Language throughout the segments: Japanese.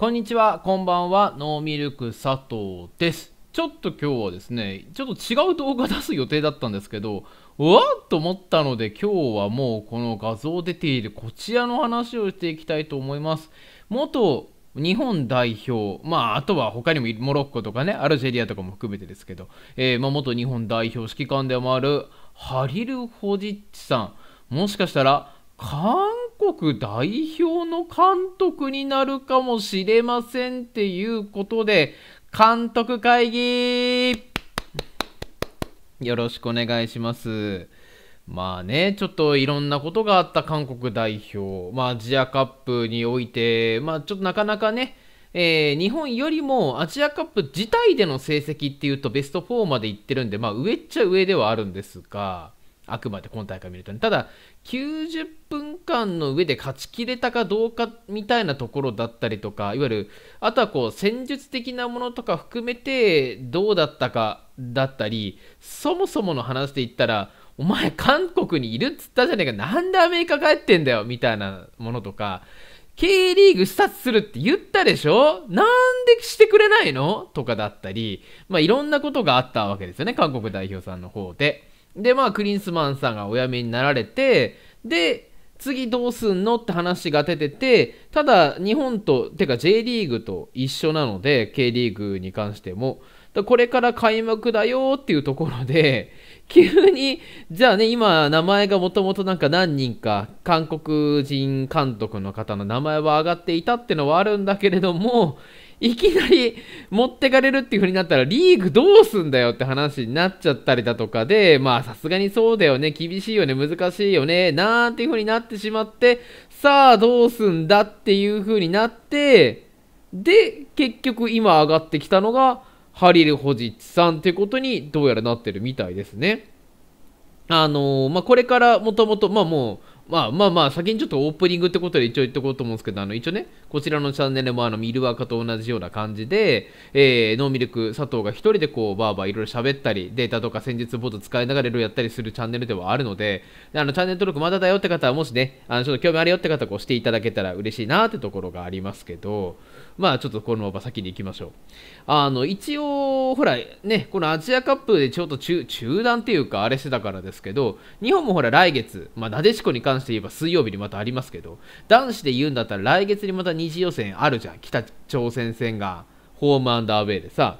こんにちは、こんばんは、ノーミルク佐藤です。ちょっと今日はですね、ちょっと違う動画出す予定だったんですけど、うわっと思ったので今日はもうこの画像出ているこちらの話をしていきたいと思います。元日本代表、まあ、あとは他にもモロッコとかね、アルジェリアとかも含めてですけど、えー、まあ、元日本代表指揮官でもあるハリル・ホジッチさん、もしかしたら、韓国代表の監督になるかもしれませんっていうことで、監督会議よろしくお願いします。まあね、ちょっといろんなことがあった韓国代表、まあアジアカップにおいて、まあちょっとなかなかね、えー、日本よりもアジアカップ自体での成績っていうとベスト4までいってるんで、まあ上っちゃ上ではあるんですが、あくまで今大会見るとね。ただ、90分間の上で勝ちきれたかどうかみたいなところだったりとか、いわゆる、あとはこう、戦術的なものとか含めてどうだったかだったり、そもそもの話で言ったら、お前韓国にいるっつったじゃねえか、なんでアメリカ帰ってんだよ、みたいなものとか、K リーグ視察するって言ったでしょなんでしてくれないのとかだったり、まあいろんなことがあったわけですよね、韓国代表さんの方で。で、まあ、クリンスマンさんがお辞めになられて、で、次どうすんのって話が出てて、ただ、日本と、てか J リーグと一緒なので、K リーグに関しても。これから開幕だよっていうところで、急に、じゃあね、今、名前がもともとなんか何人か、韓国人監督の方の名前は上がっていたってのはあるんだけれども、いきなり持ってかれるっていう風になったら、リーグどうすんだよって話になっちゃったりだとかで、まあさすがにそうだよね、厳しいよね、難しいよね、なんていう風になってしまって、さあどうすんだっていう風になって、で、結局今上がってきたのが、ハリル・ホジッチさんってことにどうやらなってるみたいですね。あのー、まあ、これからもともと、まあもう、まあまあまあ、先にちょっとオープニングってことで一応言っておこうと思うんですけど、あの、一応ね、こちらのチャンネルもあの、ミルワカと同じような感じで、えー、ノーミルク佐藤が一人でこう、バーバーいろいろ喋ったり、データとか戦術ボード使いながらいろいろやったりするチャンネルではあるので、あの、チャンネル登録まだだよって方は、もしね、あの、ちょっと興味あるよって方はこうしていただけたら嬉しいなってところがありますけど、まあちょっとこのまま先に行きましょう。あの、一応、ほら、ね、このアジアカップでちょっと中断っていうか、あれしてたからですけど、日本もほら来月、まあ、なでしこに関して言えば水曜日にまたありますけど、男子で言うんだったら来月にまた2次予選あるじゃん。北朝鮮戦が、ホームアンダーウェイでさ。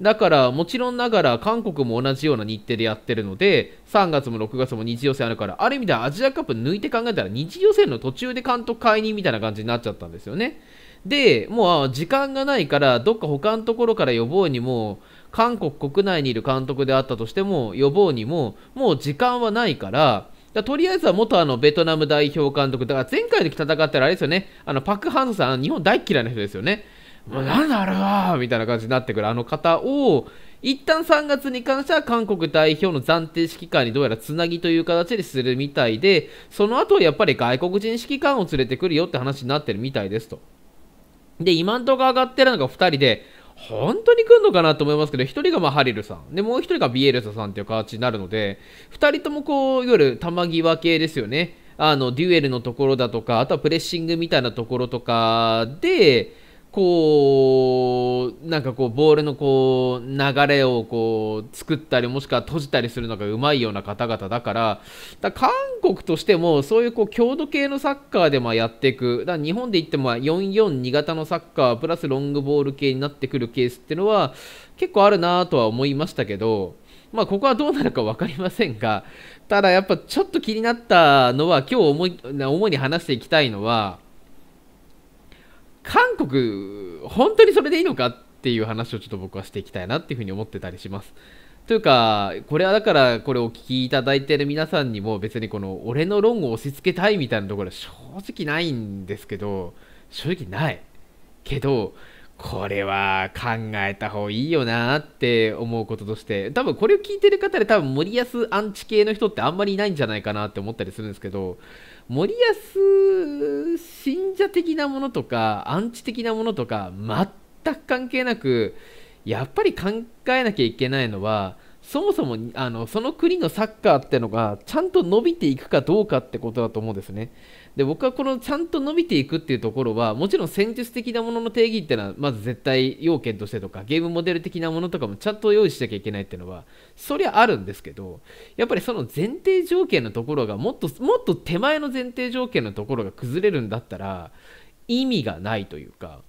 だから、もちろんながら韓国も同じような日程でやってるので、3月も6月も2次予選あるから、ある意味ではアジアカップ抜いて考えたら、2次予選の途中で監督解任みたいな感じになっちゃったんですよね。で、もう時間がないから、どっか他のところから予防にも、韓国国内にいる監督であったとしても、予防にも、もう時間はないから、だとりあえずは元あのベトナム代表監督、だから前回の時戦ったらあれですよね、あのパク・ハンさん、日本大嫌いな人ですよね。もうなんだあれはみたいな感じになってくるあの方を、一旦3月に関しては韓国代表の暫定指揮官にどうやらつなぎという形でするみたいで、その後はやっぱり外国人指揮官を連れてくるよって話になってるみたいですと。で、今んとこ上がってるのが2人で、本当に来んのかなと思いますけど、1人がまハリルさん、でもう1人がビエルサさんっていう形になるので、2人ともこう、いわゆる球際系ですよね。あの、デュエルのところだとか、あとはプレッシングみたいなところとかで、こうなんかこうボールのこう流れをこう作ったりもしくは閉じたりするのがうまいような方々だからだ韓国としてもそういうこう強度系のサッカーでまやっていくだ日本で言っても442型のサッカープラスロングボール系になってくるケースっていうのは結構あるなとは思いましたけど。まあ、ここはどうなるか分かりませんがただやっぱちょっと気になったのは今日主に話していきたいのは韓国、本当にそれでいいのかっていう話をちょっと僕はしていきたいなっていうふうに思ってたりします。というか、これはだからこれお聞きいただいてる皆さんにも別にこの俺の論を押し付けたいみたいなところは正直ないんですけど、正直ない。けど、これは考えた方がいいよなって思うこととして、多分これを聞いてる方で多分森保アンチ系の人ってあんまりいないんじゃないかなって思ったりするんですけど、森保的なものとかアンチ的なものとか全く関係なくやっぱり考えなきゃいけないのはそもそもあのその国のサッカーってのがちゃんと伸びていくかどうかってことだと思うんですね。で僕はこのちゃんと伸びていくっていうところはもちろん戦術的なものの定義っていうのはまず絶対要件としてとかゲームモデル的なものとかもちゃんと用意しなきゃいけないっていうのはそりゃあるんですけどやっぱりその前提条件のところがもっともっと手前の前提条件のところが崩れるんだったら意味がないというか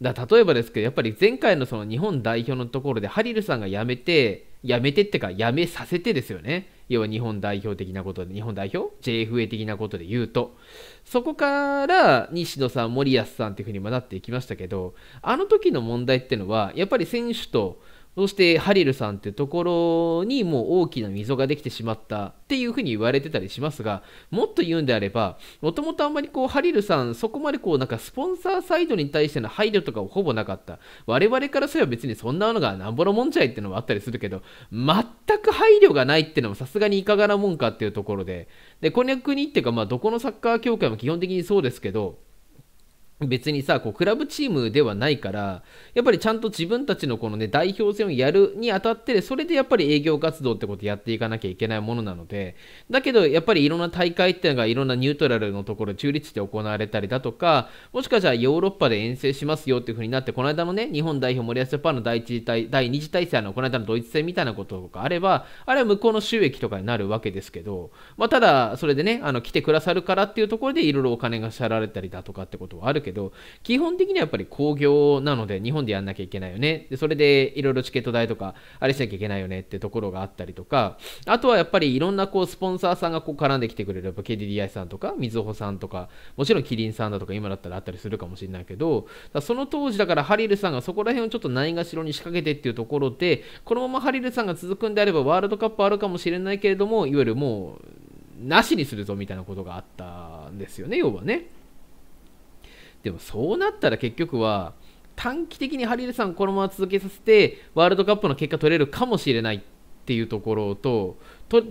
だ例えばですけどやっぱり前回のその日本代表のところでハリルさんが辞めてやめてってか、やめさせてですよね。要は日本代表的なことで、日本代表 ?JFA 的なことで言うと。そこから西野さん、森保さんっていうふうになっていきましたけど、あの時の問題ってのは、やっぱり選手とそしてハリルさんっていうところにもう大きな溝ができてしまったっていうふうに言われてたりしますが、もっと言うんであれば、もともとあんまりこうハリルさん、そこまでこうなんかスポンサーサイドに対しての配慮とかほぼなかった。我々からすれば別にそんなのがなんぼのもんちゃいってのもあったりするけど、全く配慮がないってのもさすがにいかがなもんかっていうところで、で、こんにゃくにっていうかまあどこのサッカー協会も基本的にそうですけど、別にさこうクラブチームではないからやっぱりちゃんと自分たちのこの、ね、代表戦をやるにあたってそれでやっぱり営業活動ってことやっていかなきゃいけないものなのでだけどやっぱりいろんな大会っていうのがいろんなニュートラルのところ中立しで行われたりだとかもしかしたらヨーロッパで遠征しますよっていう風になってこの間のね日本代表森保ジャパンの第1次第2次大戦のこの間のドイツ戦みたいなこととかあればあれは向こうの収益とかになるわけですけど、まあ、ただそれでねあの来てくださるからっていうところでいろいろお金が支払われたりだとかってことはあるけどけど、基本的にはやっぱり興行なので、日本でやんなきゃいけないよね。で、それでいろいろチケット代とか、あれしなきゃいけないよねってところがあったりとか、あとはやっぱりいろんなこう、スポンサーさんがこう絡んできてくれる、やっぱ KDDI さんとか、みずほさんとか、もちろんキリンさんだとか、今だったらあったりするかもしれないけど、その当時だからハリルさんがそこら辺をちょっとないがしろに仕掛けてっていうところで、このままハリルさんが続くんであれば、ワールドカップあるかもしれないけれども、いわゆるもう、なしにするぞみたいなことがあったんですよね、要はね。でもそうなったら結局は短期的にハリルさんこのまま続けさせてワールドカップの結果取れるかもしれないっていうところと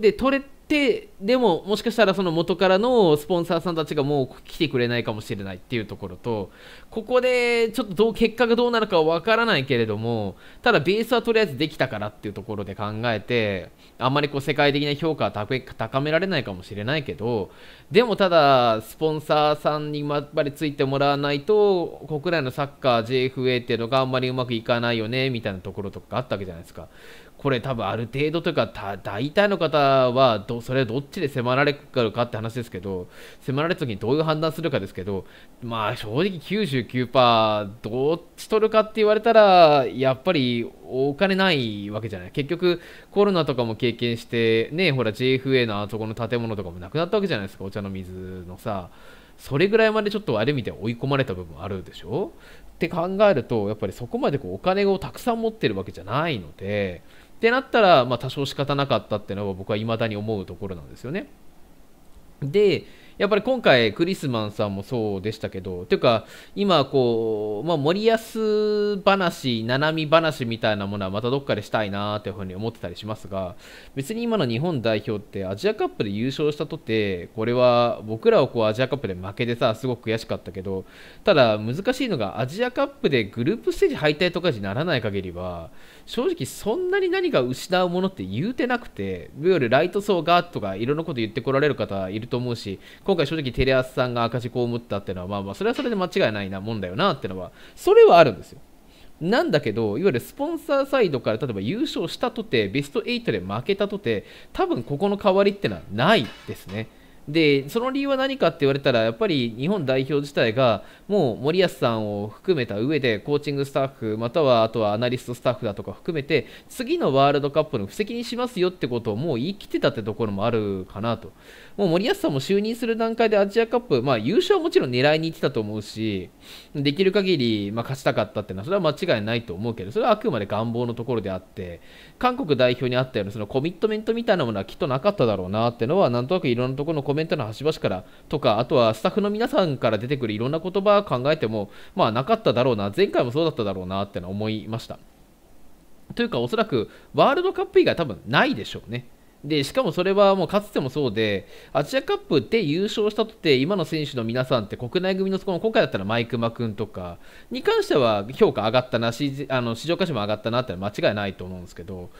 で取れてでももしかしたらその元からのスポンサーさんたちがもう来てくれないかもしれないっていうところとここでちょっとどう結果がどうなるかは分からないけれどもただベースはとりあえずできたからっていうところで考えてあんまりこう世界的な評価は高められないかもしれないけどでもただスポンサーさんにやっぱりついてもらわないと国内のサッカー JFA っていうのがあんまりうまくいかないよねみたいなところとかあったわけじゃないですかこれ多分ある程度というか大体の方はそれはどっちで迫られるかって話ですけど迫られた時にどういう判断するかですけどまあ正直99%どっち取るかって言われたらやっぱりお金ないわけじゃない結局コロナとかも経験してねほら JFA のあそこの建物とかもなくなったわけじゃないですかお茶の水のさそれぐらいまでちょっとある意味で追い込まれた部分あるでしょって考えるとやっぱりそこまでこうお金をたくさん持ってるわけじゃないので。ってなったら、まあ、多少仕方なかったっていうのは僕はいまだに思うところなんですよね。でやっぱり今回クリスマンさんもそうでしたけどていうか今こう、まあ、森保話七海話みたいなものはまたどっかでしたいなというふうに思ってたりしますが別に今の日本代表ってアジアカップで優勝したとてこれは僕らをこうアジアカップで負けてさすごく悔しかったけどただ難しいのがアジアカップでグループステージ敗退とかにならない限りは正直そんなに何か失うものって言うてなくていわゆるライト層がとかいろんなこと言ってこられる方いると思うし今回正直テレ朝さんが赤字被ったっていうのは、まあまあ、それはそれで間違いないなもんだよなっていうのは、それはあるんですよ。なんだけど、いわゆるスポンサーサイドから例えば優勝したとて、ベスト8で負けたとて、多分ここの代わりってのはないですね。でその理由は何かって言われたらやっぱり日本代表自体がもう森保さんを含めた上でコーチングスタッフまたはあとはアナリストスタッフだとか含めて次のワールドカップの布石にしますよってことをもう言い切ってたってところもあるかなともう森保さんも就任する段階でアジアカップ、まあ、優勝はもちろん狙いに行ってたと思うしできる限りまり勝ちたかったっていうのはそれは間違いないと思うけどそれはあくまで願望のところであって韓国代表にあったようなそのコミットメントみたいなものはきっとなかっただろうなってのはなんとなくいろんなところのコメントの端々からとか、あとはスタッフの皆さんから出てくるいろんな言葉考えても、まあなかっただろうな、前回もそうだっただろうなってのは思いました。というか、おそらくワールドカップ以外多分ないでしょうね。でしかもそれはもうかつてもそうでアジアカップで優勝したとて今の選手の皆さんって国内組の今回だったらマイクマ君とかに関しては評価上がったな市あの市場価値も上がったなって間違いないと思うんですけど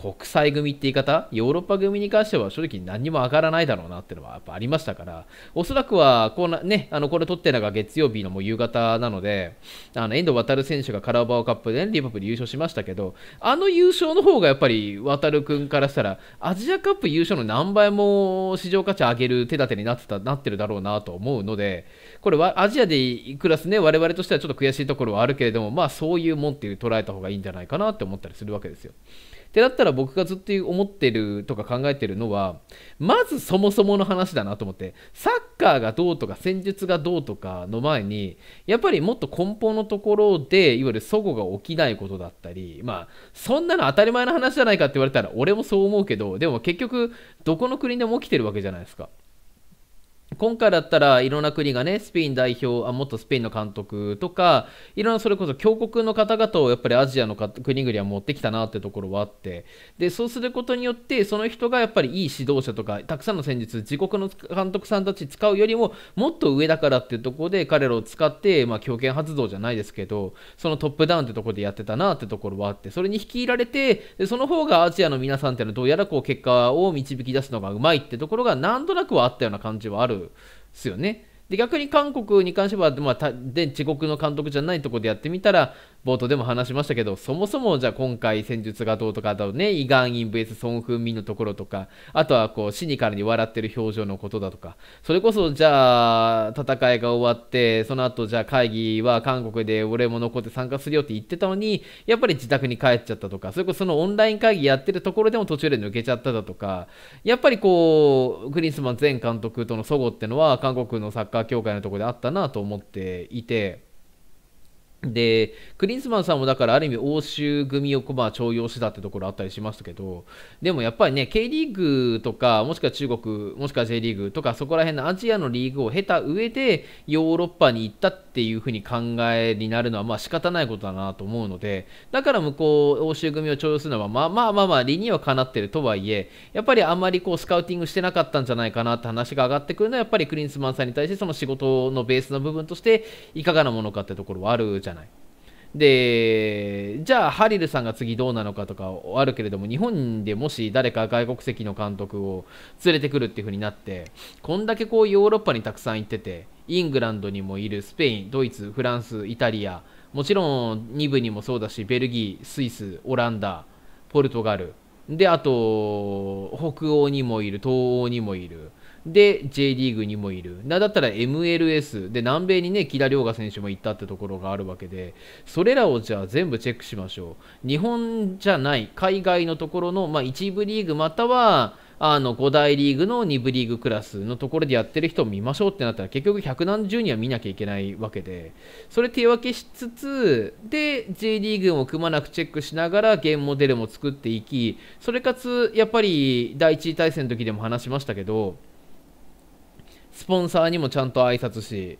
国際組って言い方、ヨーロッパ組に関しては正直何も上がらないだろうなっていうのはやっぱありましたから、おそらくはこうな、ね、あのこれ取ってるのが月曜日のもう夕方なので、あの遠藤航選手がカラーバーカップで、ね、リバプール優勝しましたけど、あの優勝の方がやっぱり航君からしたら、アジアカップ優勝の何倍も市場価値上げる手立てになってたなってるだろうなと思うので、これはアジアでクラスね、我々としてはちょっと悔しいところはあるけれども、まあそういうもんっていう捉えた方がいいんじゃないかなって思ったりするわけですよ。ってなったら僕がずっと思ってるとか考えてるのはまずそもそもの話だなと思ってサッカーがどうとか戦術がどうとかの前にやっぱりもっと根本のところでいわゆる齟齬が起きないことだったりまあそんなの当たり前の話じゃないかって言われたら俺もそう思うけどでも結局どこの国でも起きてるわけじゃないですか。今回だったらいろんな国がね、スペイン代表、あ元スペインの監督とか、いろんなそれこそ強国の方々をやっぱりアジアの国々は持ってきたなってところはあって、で、そうすることによって、その人がやっぱりいい指導者とか、たくさんの戦術、自国の監督さんたち使うよりも、もっと上だからっていうところで彼らを使って、まあ、強権発動じゃないですけど、そのトップダウンってところでやってたなってところはあって、それに率いられて、でその方がアジアの皆さんっていうのはどうやらこう結果を導き出すのがうまいってところが、なんとなくはあったような感じはあるですよね。で逆に韓国に関しては、まあ、全地獄の監督じゃないところでやってみたら冒頭でも話しましたけど、そもそもじゃあ今回戦術がどうとかだとね、イ・ガンイン VS ソン・フンミンのところとか、あとはこうシニカルに笑ってる表情のことだとか、それこそじゃあ戦いが終わって、その後じゃあ会議は韓国で俺も残って参加するよって言ってたのに、やっぱり自宅に帰っちゃったとか、それこそそのオンライン会議やってるところでも途中で抜けちゃっただとか、やっぱりこう、クリンスマン前監督との祖齬ってのは韓国のサッカー協会のところであったなと思っていて、でクリンスマンさんもだからある意味欧州組をまあ用してたってところあったりしましたけどでもやっぱりね K リーグとかもしくは中国もしくは J リーグとかそこら辺のアジアのリーグを経た上でヨーロッパに行ったっていうふうに考えになるのはまあ仕方ないことだなと思うのでだから向こう欧州組を重用するのはまあまあまあまあ理にはかなってるとはいえやっぱりあんまりこうスカウティングしてなかったんじゃないかなって話が上がってくるのはやっぱりクリンスマンさんに対してその仕事のベースの部分としていかがなものかってところはあるじゃゃない。でじゃあハリルさんが次どうなのかとかあるけれども日本でもし誰か外国籍の監督を連れてくるっていう風になってこんだけこうヨーロッパにたくさん行っててイングランドにもいるスペインドイツフランスイタリアもちろん2部にもそうだしベルギースイスオランダポルトガルであと北欧にもいる東欧にもいるで J リーグにもいるだったら MLS で南米にね木田涼河選手も行ったってところがあるわけでそれらをじゃあ全部チェックしましょう日本じゃない海外のところの、まあ、1部リーグまたはあの5大リーグの2部リーグクラスのところでやってる人を見ましょうってなったら結局100何十人は見なきゃいけないわけでそれ手分けしつつで J リーグもくまなくチェックしながらゲームモデルも作っていきそれかつやっぱり第1次大戦の時でも話しましたけどスポンサーにもちゃんと挨拶し、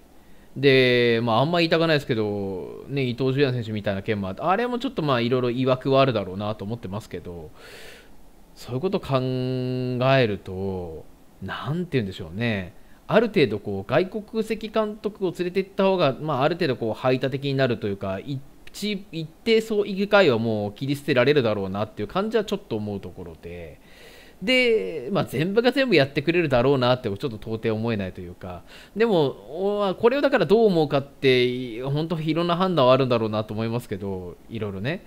で、まあ、あんま言いたくないですけど、ね、伊東純也選手みたいな件もあって、あれもちょっとまあ、いろいろ疑惑はあるだろうなと思ってますけど、そういうことを考えると、なんて言うんでしょうね、ある程度こう、外国籍監督を連れて行った方が、まあ、ある程度こう、排他的になるというか、一定そう、議会はもう切り捨てられるだろうなっていう感じはちょっと思うところで。で、まあ、全部が全部やってくれるだろうなってちょっと到底思えないというかでもこれをだからどう思うかって本当いろんな判断はあるんだろうなと思いますけどいろいろね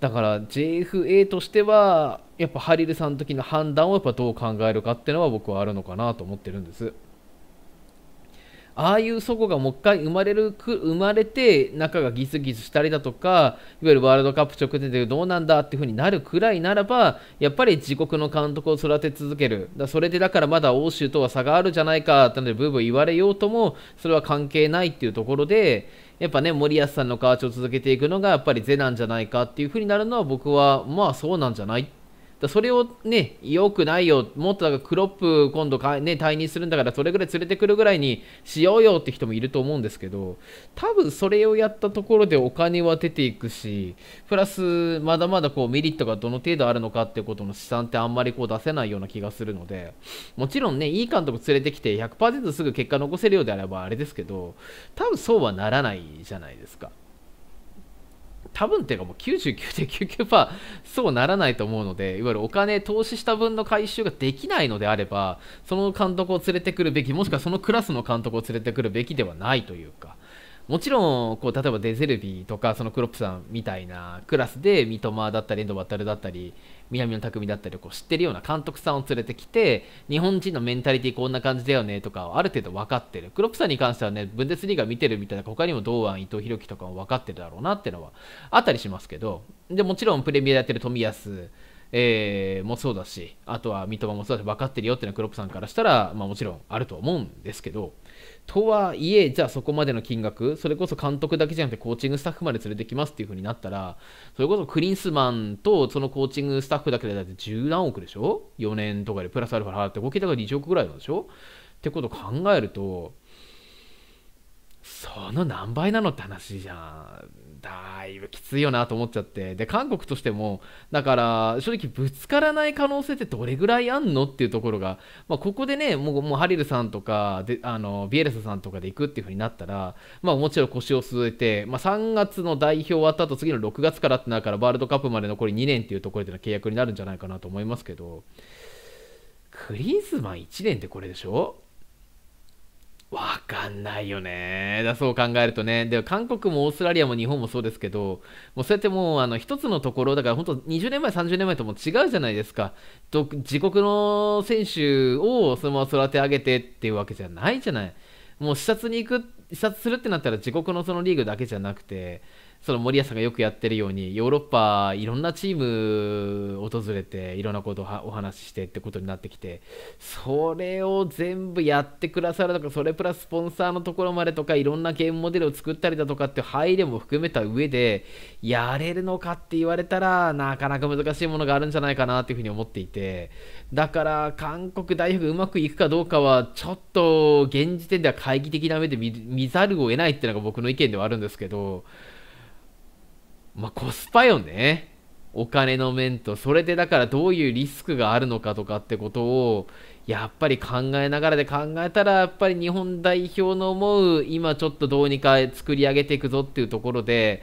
だから JFA としてはやっぱハリルさんの時の判断をやっぱどう考えるかっていうのは僕はあるのかなと思ってるんです。ああいうそこがもう一回生まれる生まれて中がギスギスしたりだとかいわゆるワールドカップ直前でどうなんだっていう風になるくらいならばやっぱり自国の監督を育て続けるだそれでだからまだ欧州とは差があるじゃないかってのでブーブー言われようともそれは関係ないっていうところでやっぱね森保さんのカーチを続けていくのがやっぱり是なんじゃないかっていう風になるのは僕はまあそうなんじゃないってだそれをね、良くないよ、もっとんかクロップ今度か、ね、退任するんだからそれぐらい連れてくるぐらいにしようよって人もいると思うんですけど、多分それをやったところでお金は出ていくし、プラスまだまだこうメリットがどの程度あるのかっていうことの試算ってあんまりこう出せないような気がするので、もちろんね、いい監督連れてきて100%すぐ結果残せるようであればあれですけど、多分そうはならないじゃないですか。多分っていうかもう99.99%そうならないと思うのでいわゆるお金投資した分の回収ができないのであればその監督を連れてくるべきもしくはそのクラスの監督を連れてくるべきではないというか。もちろんこう例えばデゼルビーとかそのクロップさんみたいなクラスで三笘だったり遠藤航だったり南野拓実だったりこう知ってるような監督さんを連れてきて日本人のメンタリティこんな感じだよねとかある程度分かってるクロップさんに関してはねブンデスリーガ見てるみたいな他にも堂安伊藤洋樹とかも分かってるだろうなっていうのはあったりしますけどでもちろんプレミアやってる冨安えー、もそうだしあとは三笘もそうだし分かってるよっていうのはクロップさんからしたら、まあ、もちろんあると思うんですけどとはいえ、じゃあそこまでの金額、それこそ監督だけじゃなくてコーチングスタッフまで連れてきますっていう風になったら、それこそクリンスマンとそのコーチングスタッフだけでだって十何億でしょ ?4 年とかでプラスアルファ払って合計だから2億ぐらいなんでしょってことを考えると、その何倍なのって話じゃん。だいぶきついよなと思っちゃってで韓国としてもだから正直ぶつからない可能性ってどれぐらいあんのっていうところが、まあ、ここでねもうもうハリルさんとかであのビエルサさんとかで行くっていうふうになったら、まあ、もちろん腰を据えて、まあ、3月の代表終わった後次の6月からってなるからワールドカップまで残り2年っていうところでの契約になるんじゃないかなと思いますけどクリーズマン1年ってこれでしょわかんないよね。だそう考えるとね。で、韓国もオーストラリアも日本もそうですけど、もうそうやってもう、あの、一つのところ、だから本当20年前、30年前とも違うじゃないですか。と自国の選手をそのまま育て上げてっていうわけじゃないじゃない。もう視察に行く、視察するってなったら自国のそのリーグだけじゃなくて、その森保さんがよくやってるようにヨーロッパいろんなチーム訪れていろんなことをお話ししてってことになってきてそれを全部やってくださるとかそれプラススポンサーのところまでとかいろんなゲームモデルを作ったりだとかって配慮も含めた上でやれるのかって言われたらなかなか難しいものがあるんじゃないかなっていうふうに思っていてだから韓国代表がうまくいくかどうかはちょっと現時点では懐疑的な目で見ざるを得ないっていうのが僕の意見ではあるんですけど。まあ、コスパよね。お金の面と、それでだからどういうリスクがあるのかとかってことを、やっぱり考えながらで考えたら、やっぱり日本代表の思う、今ちょっとどうにか作り上げていくぞっていうところで、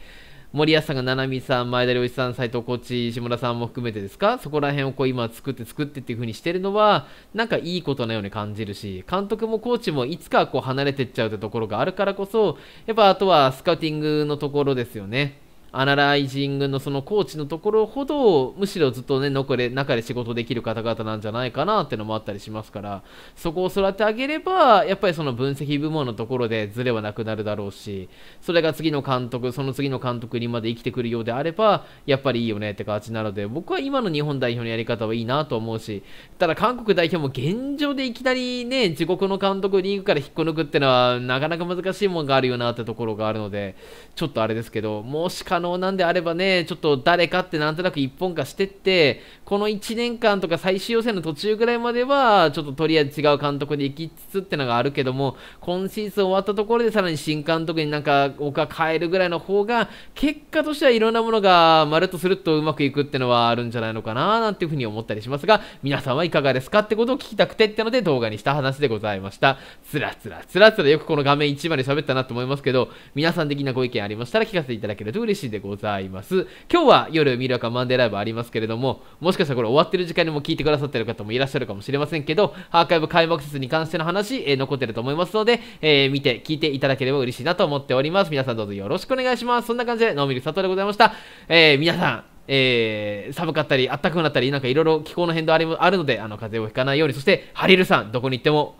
森保さんが七海さん、前田良一さん、斎藤コーチ、石村さんも含めてですか、そこら辺をこう今作って作ってっていう風にしてるのは、なんかいいことのように感じるし、監督もコーチもいつかこう離れてっちゃうってところがあるからこそ、やっぱあとはスカウティングのところですよね。アナライジングのそのコーチのところほどむしろずっとね残れ中で仕事できる方々なんじゃないかなってのもあったりしますからそこを育て上げればやっぱりその分析部門のところでズレはなくなるだろうしそれが次の監督その次の監督にまで生きてくるようであればやっぱりいいよねって形なので僕は今の日本代表のやり方はいいなと思うしただ韓国代表も現状でいきなりね自国の監督リーグから引っこ抜くってのはなかなか難しいもんがあるよなってところがあるのでちょっとあれですけどもしか能なんであればね、ちょっと誰かってなんとなく一本化してって、この1年間とか最終予選の途中ぐらいまでは、ちょっととりあえず違う監督で行きつつってのがあるけども、今シーズン終わったところでさらに新監督になんか僕は変えるぐらいの方が、結果としてはいろんなものがまるっとするっとうまくいくってのはあるんじゃないのかななんていうふうに思ったりしますが、皆さんはいかがですかってことを聞きたくてってので動画にした話でございました。つらつらつらつらよくこの画面1枚で喋ったなと思いますけど、皆さん的なご意見ありましたら聞かせていただけると嬉しいです。でございます。今日は夜、ミるカマンデーライブありますけれども、もしかしたらこれ終わってる時間にも聞いてくださってる方もいらっしゃるかもしれませんけど、アーカイブ開幕説に関しての話、えー、残ってると思いますので、えー、見て、聞いていただければ嬉しいなと思っております。皆さんどうぞよろしくお願いします。そんな感じで、ノーミル佐藤でございました。えー、皆さん、えー、寒かったり、暖かくなったり、なんかいろいろ気候の変動あるので、あの風邪をひかないように、そして、ハリルさん、どこに行っても、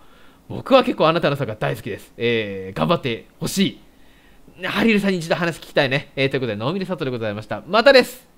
僕は結構あなたの差が大好きです。えー、頑張ってほしい。ハリルさんに一度話聞きたいね。えー、ということで、ノーミルサトでございました。またです